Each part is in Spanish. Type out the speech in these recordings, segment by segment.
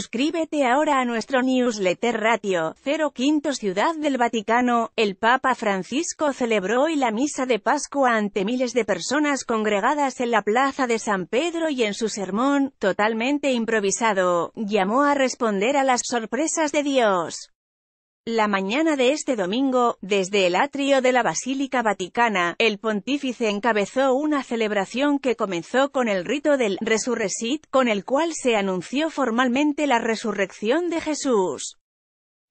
Suscríbete ahora a nuestro newsletter Ratio, 05 Ciudad del Vaticano. El Papa Francisco celebró hoy la misa de Pascua ante miles de personas congregadas en la plaza de San Pedro y en su sermón, totalmente improvisado, llamó a responder a las sorpresas de Dios. La mañana de este domingo, desde el atrio de la Basílica Vaticana, el pontífice encabezó una celebración que comenzó con el rito del Resurrecit, con el cual se anunció formalmente la resurrección de Jesús.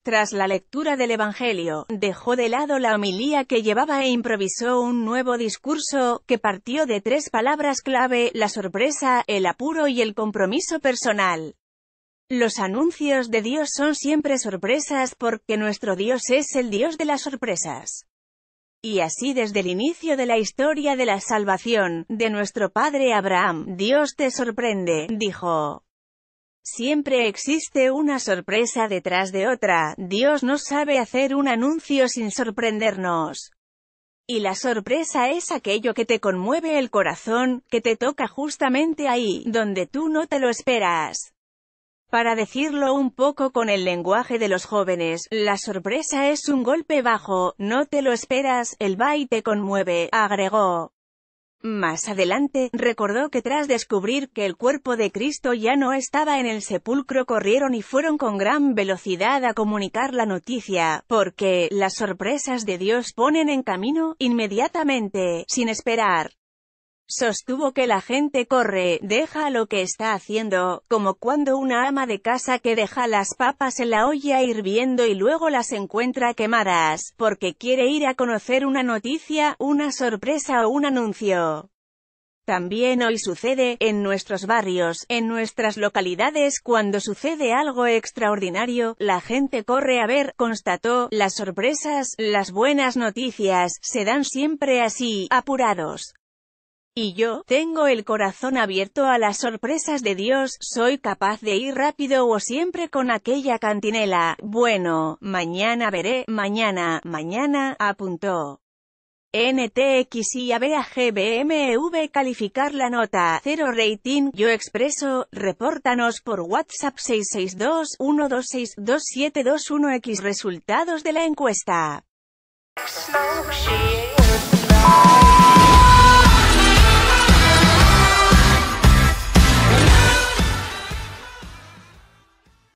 Tras la lectura del Evangelio, dejó de lado la homilía que llevaba e improvisó un nuevo discurso, que partió de tres palabras clave, la sorpresa, el apuro y el compromiso personal. Los anuncios de Dios son siempre sorpresas porque nuestro Dios es el Dios de las sorpresas. Y así desde el inicio de la historia de la salvación, de nuestro padre Abraham, Dios te sorprende, dijo. Siempre existe una sorpresa detrás de otra, Dios no sabe hacer un anuncio sin sorprendernos. Y la sorpresa es aquello que te conmueve el corazón, que te toca justamente ahí, donde tú no te lo esperas. Para decirlo un poco con el lenguaje de los jóvenes, la sorpresa es un golpe bajo, no te lo esperas, el va y te conmueve, agregó. Más adelante, recordó que tras descubrir que el cuerpo de Cristo ya no estaba en el sepulcro corrieron y fueron con gran velocidad a comunicar la noticia, porque, las sorpresas de Dios ponen en camino, inmediatamente, sin esperar. Sostuvo que la gente corre, deja lo que está haciendo, como cuando una ama de casa que deja las papas en la olla hirviendo y luego las encuentra quemadas, porque quiere ir a conocer una noticia, una sorpresa o un anuncio. También hoy sucede, en nuestros barrios, en nuestras localidades, cuando sucede algo extraordinario, la gente corre a ver, constató, las sorpresas, las buenas noticias, se dan siempre así, apurados. Y yo, tengo el corazón abierto a las sorpresas de Dios, soy capaz de ir rápido o siempre con aquella cantinela, bueno, mañana veré, mañana, mañana, apuntó. NTX y ABAGBMV e calificar la nota, cero rating, yo expreso, repórtanos por WhatsApp 662-126-2721X resultados de la encuesta.